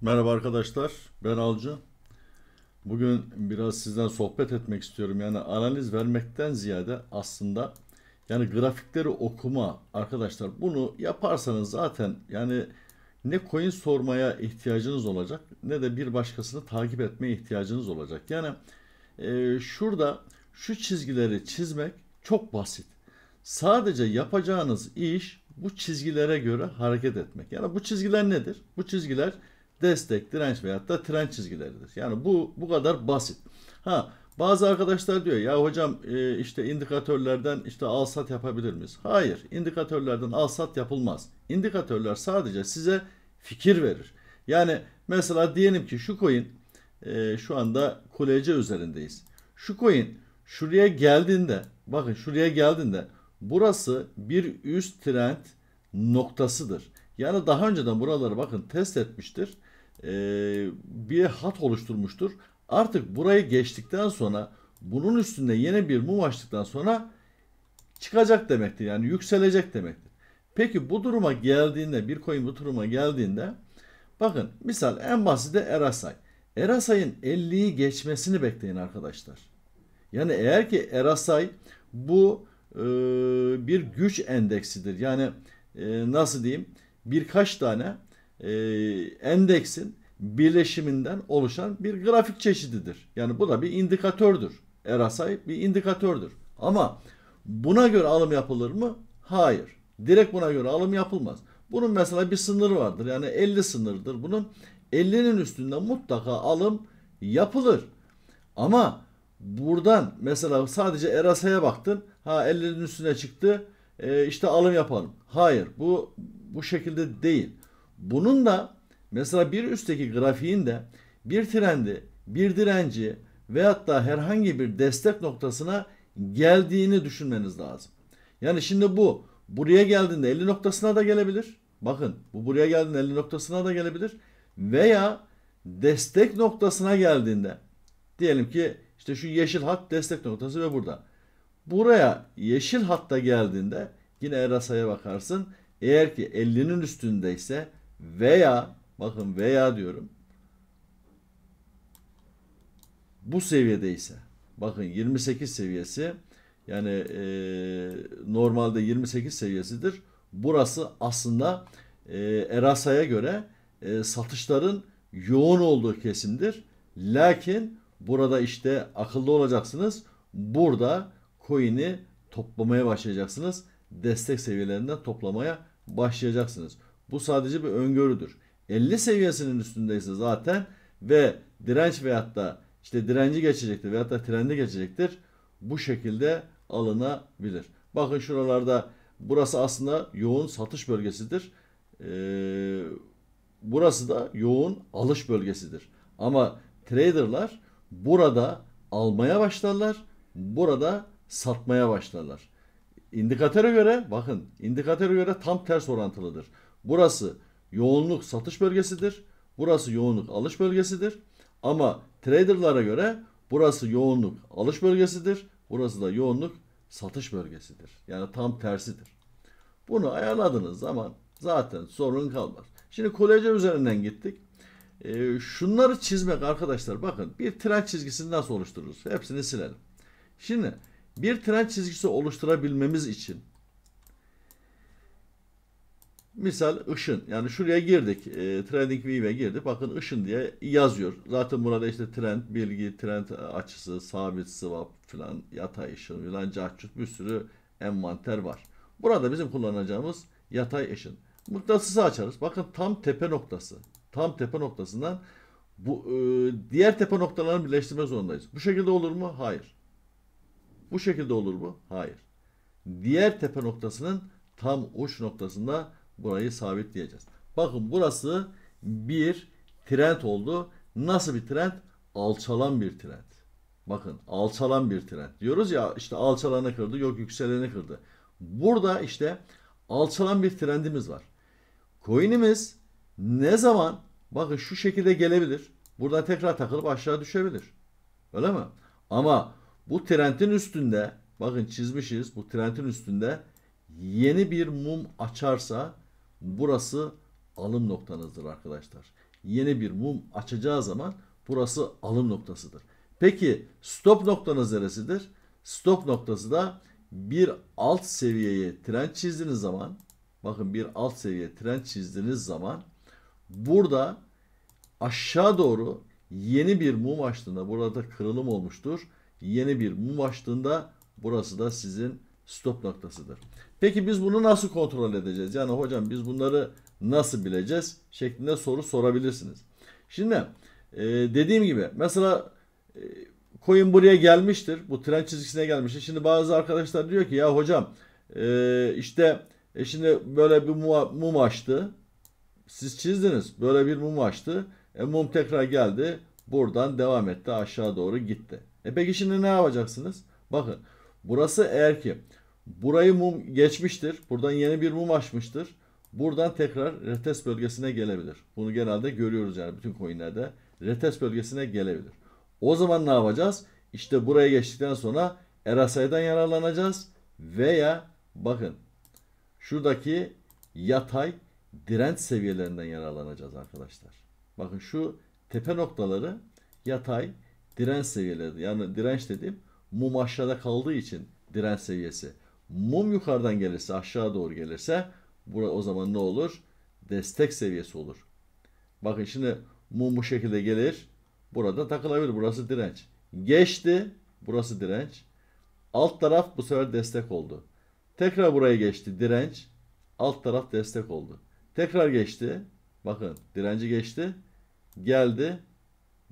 Merhaba arkadaşlar, ben Alcı. Bugün biraz sizden sohbet etmek istiyorum. Yani analiz vermekten ziyade aslında yani grafikleri okuma arkadaşlar bunu yaparsanız zaten yani ne coin sormaya ihtiyacınız olacak ne de bir başkasını takip etmeye ihtiyacınız olacak. Yani e, şurada şu çizgileri çizmek çok basit. Sadece yapacağınız iş bu çizgilere göre hareket etmek. Yani bu çizgiler nedir? Bu çizgiler destek, direnç veyahut da tren çizgileridir. Yani bu bu kadar basit. Ha bazı arkadaşlar diyor ya hocam e, işte indikatörlerden işte al sat yapabilir miyiz? Hayır, indikatörlerden al sat yapılmaz. İndikatörler sadece size fikir verir. Yani mesela diyelim ki şu coin e, şu anda kulece üzerindeyiz. Şu coin şuraya geldiğinde bakın şuraya geldiğinde burası bir üst trend noktasıdır. Yani daha önceden buraları bakın test etmiştir e, bir hat oluşturmuştur. Artık burayı geçtikten sonra bunun üstünde yeni bir mum açtıktan sonra çıkacak demektir. Yani yükselecek demektir. Peki bu duruma geldiğinde bir coin bu duruma geldiğinde bakın misal en basit de Erasay. Erasay'ın 50'yi geçmesini bekleyin arkadaşlar. Yani eğer ki Erasay bu e, bir güç endeksidir. Yani e, nasıl diyeyim birkaç tane e, endeksin birleşiminden oluşan bir grafik çeşididir. Yani bu da bir indikatördür. Erasay bir indikatördür. Ama buna göre alım yapılır mı? Hayır. Direkt buna göre alım yapılmaz. Bunun mesela bir sınırı vardır. Yani 50 sınırdır. Bunun 50'nin üstünde mutlaka alım yapılır. Ama buradan mesela sadece Erasa'ya baktın. Ha 50'nin üstüne çıktı. E, işte alım yapalım. Hayır. Bu bu şekilde değil. Bunun da mesela bir üstteki grafiğin de bir trendi, bir direnci veyahut hatta herhangi bir destek noktasına geldiğini düşünmeniz lazım. Yani şimdi bu buraya geldiğinde 50 noktasına da gelebilir. Bakın bu buraya geldiğinde 50 noktasına da gelebilir. Veya destek noktasına geldiğinde diyelim ki işte şu yeşil hat destek noktası ve burada. Buraya yeşil hatta geldiğinde yine Erasa'ya bakarsın. Eğer ki 50'nin üstündeyse veya bakın veya diyorum. Bu seviyede ise bakın 28 seviyesi yani e, normalde 28 seviyesidir. Burası aslında e, Erasa'ya göre e, satışların yoğun olduğu kesimdir. Lakin burada işte akıllı olacaksınız. Burada coin'i toplamaya başlayacaksınız. Destek seviyelerinden toplamaya başlayacaksınız. Bu sadece bir öngörüdür. 50 seviyesinin üstündeyse zaten ve direnç veyahut da işte direnci geçecektir veyahut da trendi geçecektir. Bu şekilde alınabilir. Bakın şuralarda burası aslında yoğun satış bölgesidir. Ee, burası da yoğun alış bölgesidir. Ama traderlar burada almaya başlarlar. Burada satmaya başlarlar. İndikatöre göre bakın indikatöre göre tam ters orantılıdır. Burası yoğunluk satış bölgesidir. Burası yoğunluk alış bölgesidir. Ama traderlara göre burası yoğunluk alış bölgesidir. Burası da yoğunluk satış bölgesidir. Yani tam tersidir. Bunu ayarladığınız zaman zaten sorun kalmaz. Şimdi kolejer üzerinden gittik. E, şunları çizmek arkadaşlar bakın bir trend çizgisini nasıl oluştururuz? Hepsini silelim. Şimdi bir trend çizgisi oluşturabilmemiz için Misal ışın. Yani şuraya girdik. E, Trending View'e girdik. Bakın ışın diye yazıyor. Zaten burada işte trend, bilgi, trend açısı, sabit swap filan, yatay ışın filan, cahçut bir sürü envanter var. Burada bizim kullanacağımız yatay ışın. Mıknatısı açarız. Bakın tam tepe noktası. Tam tepe noktasından bu e, diğer tepe noktalarını birleştirme zorundayız. Bu şekilde olur mu? Hayır. Bu şekilde olur mu? Hayır. Diğer tepe noktasının tam uç noktasında burayı sabitleyeceğiz. Bakın burası bir trend oldu. Nasıl bir trend? Alçalan bir trend. Bakın alçalan bir trend. Diyoruz ya işte alçalanı kırdı yok yükseleni kırdı. Burada işte alçalan bir trendimiz var. Coin'imiz ne zaman bakın şu şekilde gelebilir. Buradan tekrar takılıp aşağı düşebilir. Öyle mi? Ama bu trendin üstünde bakın çizmişiz bu trendin üstünde yeni bir mum açarsa burası alım noktanızdır arkadaşlar. Yeni bir mum açacağı zaman burası alım noktasıdır. Peki stop noktanız neresidir? Stop noktası da bir alt seviyeye trend çizdiğiniz zaman bakın bir alt seviye trend çizdiğiniz zaman burada aşağı doğru yeni bir mum açtığında burada kırılım olmuştur. Yeni bir mum açtığında burası da sizin stop noktasıdır. Peki biz bunu nasıl kontrol edeceğiz? Yani hocam biz bunları nasıl bileceğiz? Şeklinde soru sorabilirsiniz. Şimdi e, dediğim gibi mesela e, buraya gelmiştir. Bu tren çizgisine gelmiştir. Şimdi bazı arkadaşlar diyor ki ya hocam e, işte e şimdi böyle bir mum, mum açtı. Siz çizdiniz. Böyle bir mum açtı. E, mum tekrar geldi. Buradan devam etti. Aşağı doğru gitti. E peki şimdi ne yapacaksınız? Bakın burası eğer ki Burayı mum geçmiştir. Buradan yeni bir mum açmıştır. Buradan tekrar retest bölgesine gelebilir. Bunu genelde görüyoruz yani bütün coinlerde. Retest bölgesine gelebilir. O zaman ne yapacağız? İşte buraya geçtikten sonra RSI'den yararlanacağız. Veya bakın şuradaki yatay direnç seviyelerinden yararlanacağız arkadaşlar. Bakın şu tepe noktaları yatay direnç seviyeleri. Yani direnç dediğim mum aşağıda kaldığı için direnç seviyesi. Mum yukarıdan gelirse aşağı doğru gelirse burada o zaman ne olur? Destek seviyesi olur. Bakın şimdi mum bu şekilde gelir. Burada takılabilir. Burası direnç. Geçti. Burası direnç. Alt taraf bu sefer destek oldu. Tekrar buraya geçti. Direnç. Alt taraf destek oldu. Tekrar geçti. Bakın direnci geçti. Geldi.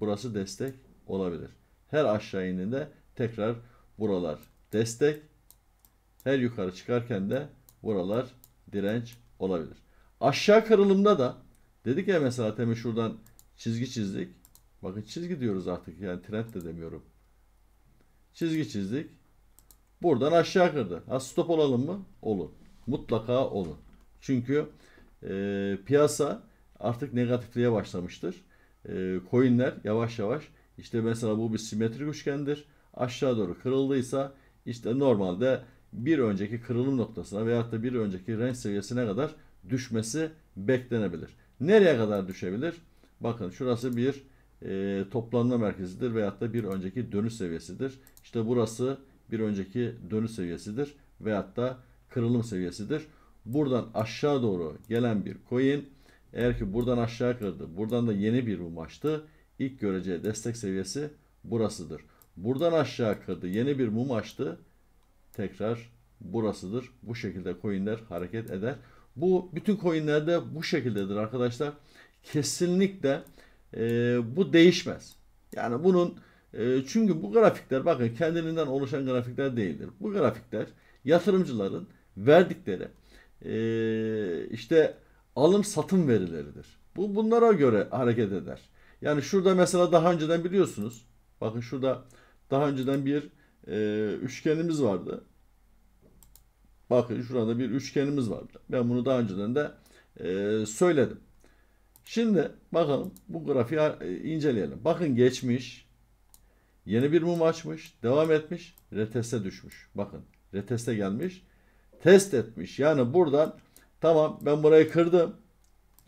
Burası destek olabilir. Her aşağı indiğinde tekrar buralar destek her yukarı çıkarken de buralar direnç olabilir. Aşağı kırılımda da dedik ya mesela temin şuradan çizgi çizdik. Bakın çizgi diyoruz artık yani trend de demiyorum. Çizgi çizdik. Buradan aşağı kırdı. Ha stop olalım mı? Olun. Mutlaka olun. Çünkü e, piyasa artık negatifliğe başlamıştır. E, coinler yavaş yavaş işte mesela bu bir simetrik üçgendir. Aşağı doğru kırıldıysa işte normalde bir önceki kırılım noktasına veyahut da bir önceki renk seviyesine kadar düşmesi beklenebilir. Nereye kadar düşebilir? Bakın şurası bir e, toplanma merkezidir veyahut da bir önceki dönüş seviyesidir. İşte burası bir önceki dönüş seviyesidir veyahut da kırılım seviyesidir. Buradan aşağı doğru gelen bir coin eğer ki buradan aşağı kırdı buradan da yeni bir mum açtı ilk göreceği destek seviyesi burasıdır. Buradan aşağı kırdı yeni bir mum açtı tekrar burasıdır. Bu şekilde coinler hareket eder. Bu bütün coinlerde bu şekildedir arkadaşlar. Kesinlikle e, bu değişmez. Yani bunun e, çünkü bu grafikler bakın kendiliğinden oluşan grafikler değildir. Bu grafikler yatırımcıların verdikleri e, işte alım satım verileridir. Bu bunlara göre hareket eder. Yani şurada mesela daha önceden biliyorsunuz. Bakın şurada daha önceden bir e, üçgenimiz vardı. Bakın şurada bir üçgenimiz vardı. Ben bunu daha önceden de e, söyledim. Şimdi bakalım bu grafiği e, inceleyelim. Bakın geçmiş. Yeni bir mum açmış. Devam etmiş. Reteste düşmüş. Bakın reteste gelmiş. Test etmiş. Yani buradan tamam ben burayı kırdım.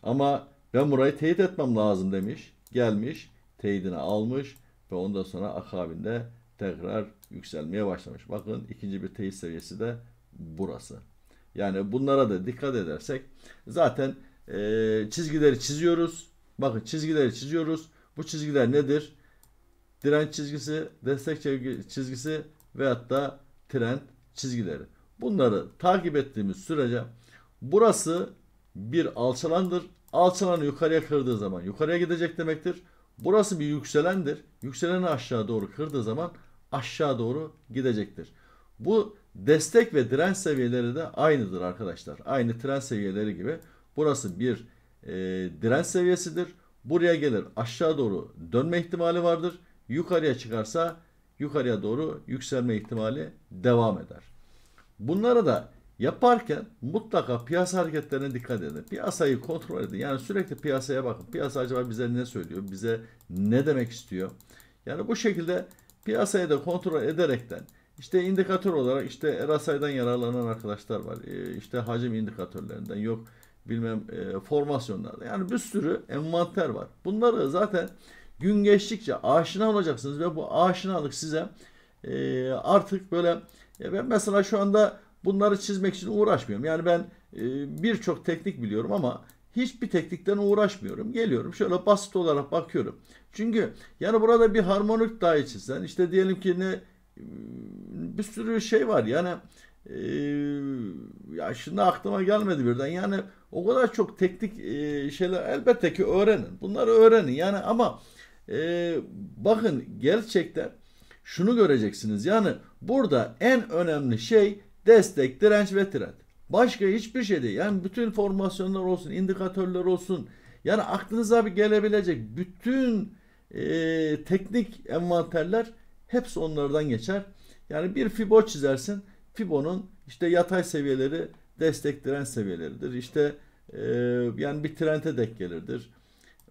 Ama ben burayı teyit etmem lazım demiş. Gelmiş. Teyidini almış. Ve ondan sonra akabinde tekrar yükselmeye başlamış. Bakın ikinci bir teyit seviyesi de burası. Yani bunlara da dikkat edersek zaten e, çizgileri çiziyoruz. Bakın çizgileri çiziyoruz. Bu çizgiler nedir? Direnç çizgisi, destek çizgisi veyahut da trend çizgileri. Bunları takip ettiğimiz sürece burası bir alçalandır. Alçalanı yukarıya kırdığı zaman yukarıya gidecek demektir. Burası bir yükselendir. Yükseleni aşağı doğru kırdığı zaman aşağı doğru gidecektir. Bu destek ve direnç seviyeleri de aynıdır arkadaşlar. Aynı tren seviyeleri gibi. Burası bir e, direnç seviyesidir. Buraya gelir aşağı doğru dönme ihtimali vardır. Yukarıya çıkarsa yukarıya doğru yükselme ihtimali devam eder. Bunlara da yaparken mutlaka piyasa hareketlerine dikkat edin. Piyasayı kontrol edin. Yani sürekli piyasaya bakın. Piyasa acaba bize ne söylüyor? Bize ne demek istiyor? Yani bu şekilde piyasaya da kontrol ederekten işte indikatör olarak işte RSI'den yararlanan arkadaşlar var. E, işte hacim indikatörlerinden yok bilmem e, formasyonlarda. Yani bir sürü envanter var. Bunları zaten gün geçtikçe aşina olacaksınız ve bu aşinalık size e, artık böyle e, ben mesela şu anda bunları çizmek için uğraşmıyorum. Yani ben e, birçok teknik biliyorum ama hiçbir teknikten uğraşmıyorum. Geliyorum şöyle basit olarak bakıyorum. Çünkü yani burada bir harmonik dahi çizsen işte diyelim ki ne ıı, bir sürü şey var yani e, ya şimdi aklıma gelmedi birden yani o kadar çok teknik e, şeyler elbette ki öğrenin bunları öğrenin yani ama e, bakın gerçekten şunu göreceksiniz yani burada en önemli şey destek direnç ve trend Başka hiçbir şey değil. Yani bütün formasyonlar olsun, indikatörler olsun. Yani aklınıza bir gelebilecek bütün e, teknik envanterler hepsi onlardan geçer. Yani bir Fibo çizersin. Fibo'nun işte yatay seviyeleri destek seviyeleridir. İşte e, yani bir trende denk gelirdir.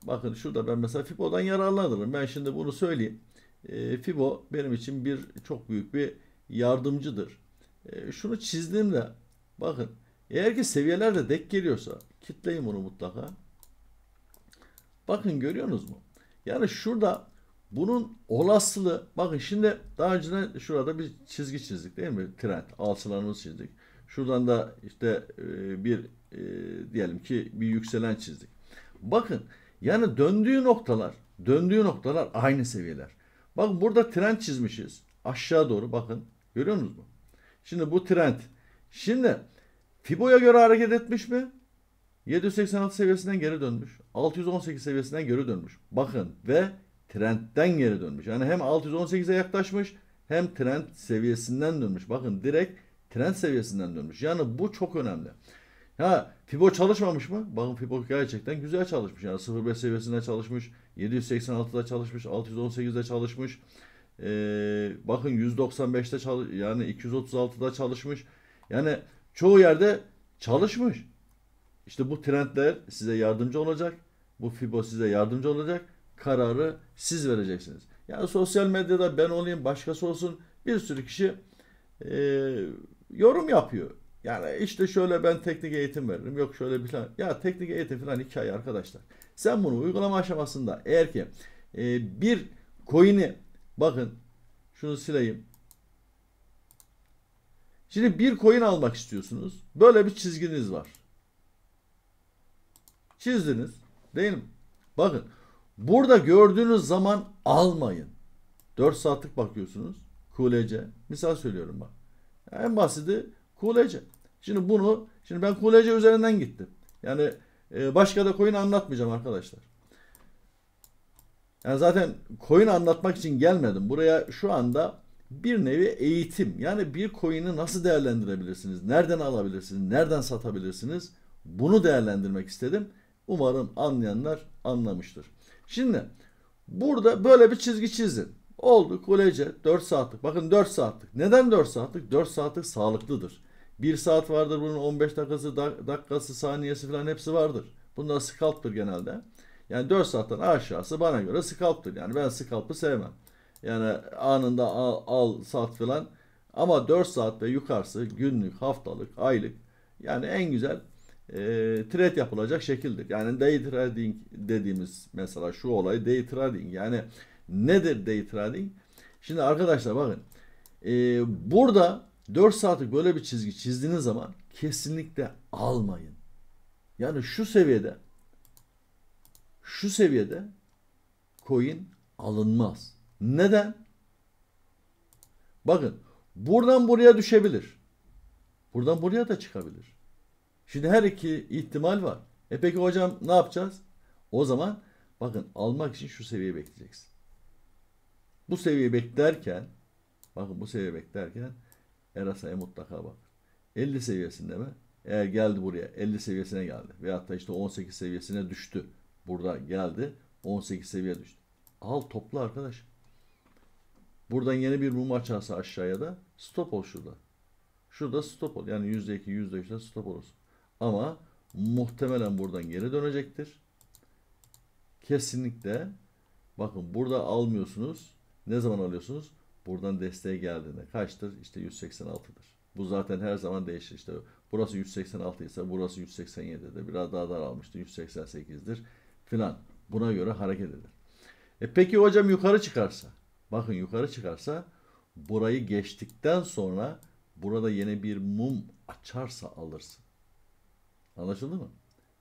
Bakın şurada ben mesela Fibo'dan yararlanırım. Ben şimdi bunu söyleyeyim. E, Fibo benim için bir çok büyük bir yardımcıdır. E, şunu çizdiğimde Bakın eğer ki seviyelerde dek geliyorsa kitleyin bunu mutlaka. Bakın görüyorsunuz mu? Yani şurada bunun olasılığı bakın şimdi daha önce şurada bir çizgi çizdik değil mi? Trend alçılarımızı çizdik. Şuradan da işte e, bir e, diyelim ki bir yükselen çizdik. Bakın yani döndüğü noktalar döndüğü noktalar aynı seviyeler. Bakın burada trend çizmişiz. Aşağı doğru bakın. Görüyor musunuz? Mu? Şimdi bu trend Şimdi Fibo'ya göre hareket etmiş mi? 786 seviyesinden geri dönmüş. 618 seviyesinden geri dönmüş. Bakın ve trendten geri dönmüş. Yani hem 618'e yaklaşmış hem trend seviyesinden dönmüş. Bakın direkt trend seviyesinden dönmüş. Yani bu çok önemli. Ha Fibo çalışmamış mı? Bakın Fibo gerçekten güzel çalışmış. Yani 0.5 seviyesinde çalışmış. 786'da çalışmış. 618'de çalışmış. Ee, bakın 195'te çalış yani 236'da çalışmış. Yani çoğu yerde çalışmış. İşte bu trendler size yardımcı olacak. Bu FIBO size yardımcı olacak. Kararı siz vereceksiniz. Yani sosyal medyada ben olayım başkası olsun bir sürü kişi e, yorum yapıyor. Yani işte şöyle ben teknik eğitim veririm. Yok şöyle bir falan. Ya teknik eğitim falan hikaye arkadaşlar. Sen bunu uygulama aşamasında eğer ki e, bir coin'i bakın şunu sileyim. Şimdi bir coin almak istiyorsunuz. Böyle bir çizginiz var. Çizdiniz. Değil mi? Bakın. Burada gördüğünüz zaman almayın. 4 saatlik bakıyorsunuz. Kulece. Misal söylüyorum bak. En basiti kulece. Şimdi bunu şimdi ben kulece üzerinden gittim. Yani e, başka da coin anlatmayacağım arkadaşlar. Yani zaten coin anlatmak için gelmedim. Buraya şu anda bir nevi eğitim. Yani bir coin'i nasıl değerlendirebilirsiniz? Nereden alabilirsiniz? Nereden satabilirsiniz? Bunu değerlendirmek istedim. Umarım anlayanlar anlamıştır. Şimdi burada böyle bir çizgi çizin. Oldu kulece 4 saatlik. Bakın 4 saatlik. Neden 4 saatlik? 4 saatlik sağlıklıdır. 1 saat vardır bunun 15 dakikası, dakikası, saniyesi falan hepsi vardır. Bunlar scalp'tır genelde. Yani 4 saatten aşağısı bana göre scalp'tır. Yani ben scalp'ı sevmem. Yani anında al, al sat filan. Ama 4 saat ve yukarısı günlük, haftalık, aylık yani en güzel e, trade yapılacak şekildir. Yani day trading dediğimiz mesela şu olay day trading. Yani nedir day trading? Şimdi arkadaşlar bakın e, burada 4 saatlik böyle bir çizgi çizdiğiniz zaman kesinlikle almayın. Yani şu seviyede şu seviyede coin alınmaz. Neden? Bakın buradan buraya düşebilir. Buradan buraya da çıkabilir. Şimdi her iki ihtimal var. E peki hocam ne yapacağız? O zaman bakın almak için şu seviyeyi bekleyeceksin. Bu seviyeyi beklerken bakın bu seviyeyi beklerken Erasa'ya mutlaka bak. 50 seviyesinde mi? Eğer geldi buraya 50 seviyesine geldi. Veyahut da işte 18 seviyesine düştü. Burada geldi. 18 seviye düştü. Al topla arkadaş. Buradan yeni bir mum açarsa aşağıya da stop ol şurada. Şurada stop ol. Yani %2, %3'te stop olursun. Ama muhtemelen buradan geri dönecektir. Kesinlikle bakın burada almıyorsunuz. Ne zaman alıyorsunuz? Buradan desteğe geldiğinde kaçtır? İşte 186'dır. Bu zaten her zaman değişir. İşte burası 186 ise burası 187'de biraz daha daralmıştı. 188'dir filan. Buna göre hareket eder. E peki hocam yukarı çıkarsa? Bakın yukarı çıkarsa burayı geçtikten sonra burada yine bir mum açarsa alırsın. Anlaşıldı mı?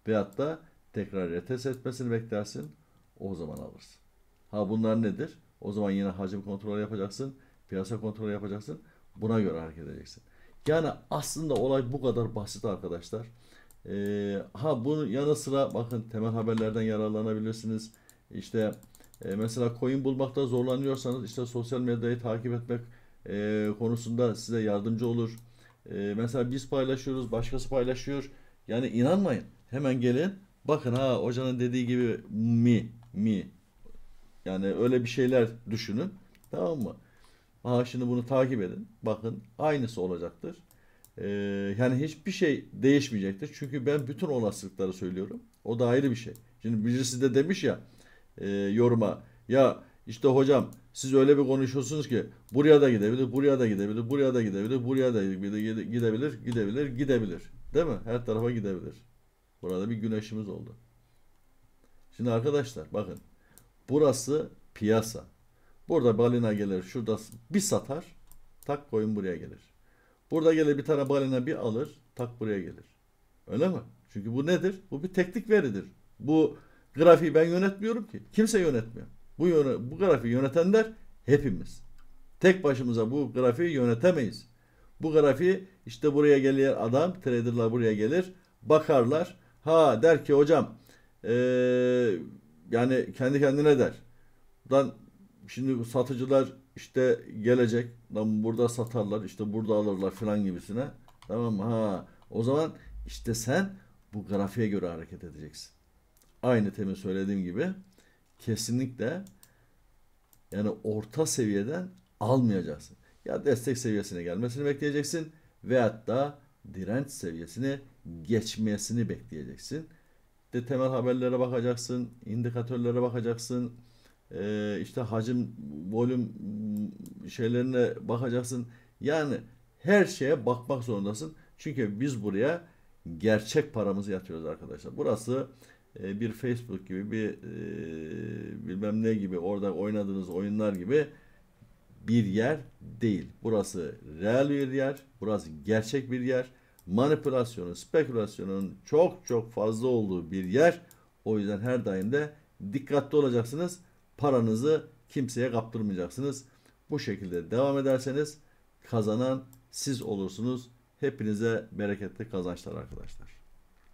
Veyahut da tekrar retes etmesini beklersin. O zaman alırsın. Ha bunlar nedir? O zaman yine hacim kontrolü yapacaksın. Piyasa kontrolü yapacaksın. Buna göre hareket edeceksin. Yani aslında olay bu kadar basit arkadaşlar. Ee, ha bunun yanı sıra bakın temel haberlerden yararlanabilirsiniz. İşte e, mesela coin bulmakta zorlanıyorsanız işte sosyal medyayı takip etmek e, konusunda size yardımcı olur. E, mesela biz paylaşıyoruz, başkası paylaşıyor. Yani inanmayın. Hemen gelin. Bakın ha hocanın dediği gibi mi mi. Yani öyle bir şeyler düşünün. Tamam mı? Ha şimdi bunu takip edin. Bakın aynısı olacaktır. Ee, yani hiçbir şey değişmeyecektir. Çünkü ben bütün olasılıkları söylüyorum. O da ayrı bir şey. Şimdi birisi de demiş ya e, yoruma. Ya işte hocam siz öyle bir konuşuyorsunuz ki buraya da gidebilir, buraya da gidebilir, buraya da gidebilir, buraya da gidebilir, gidebilir, gidebilir, gidebilir. Değil mi? Her tarafa gidebilir. Burada bir güneşimiz oldu. Şimdi arkadaşlar bakın. Burası piyasa. Burada balina gelir şurada bir satar. Tak koyun buraya gelir. Burada gelir bir tane balina bir alır. Tak buraya gelir. Öyle mi? Çünkü bu nedir? Bu bir teknik veridir. Bu Grafiği ben yönetmiyorum ki. Kimse yönetmiyor. Bu, yöne, bu grafiği yönetenler hepimiz. Tek başımıza bu grafiği yönetemeyiz. Bu grafiği işte buraya gelir adam, traderlar buraya gelir, bakarlar. Ha der ki hocam ee, yani kendi kendine der. Lan şimdi satıcılar işte gelecek. Lan burada satarlar, işte burada alırlar filan gibisine. Tamam mı? Ha o zaman işte sen bu grafiğe göre hareket edeceksin aynı temin söylediğim gibi kesinlikle yani orta seviyeden almayacaksın. Ya destek seviyesine gelmesini bekleyeceksin veyahut da direnç seviyesini geçmesini bekleyeceksin. De temel haberlere bakacaksın, indikatörlere bakacaksın, ee, işte hacim, volüm şeylerine bakacaksın. Yani her şeye bakmak zorundasın. Çünkü biz buraya gerçek paramızı yatıyoruz arkadaşlar. Burası e, bir Facebook gibi bir e, bilmem ne gibi orada oynadığınız oyunlar gibi bir yer değil. Burası real bir yer. Burası gerçek bir yer. Manipülasyonun, spekülasyonun çok çok fazla olduğu bir yer. O yüzden her daim de dikkatli olacaksınız. Paranızı kimseye kaptırmayacaksınız. Bu şekilde devam ederseniz kazanan siz olursunuz. Hepinize bereketli kazançlar arkadaşlar.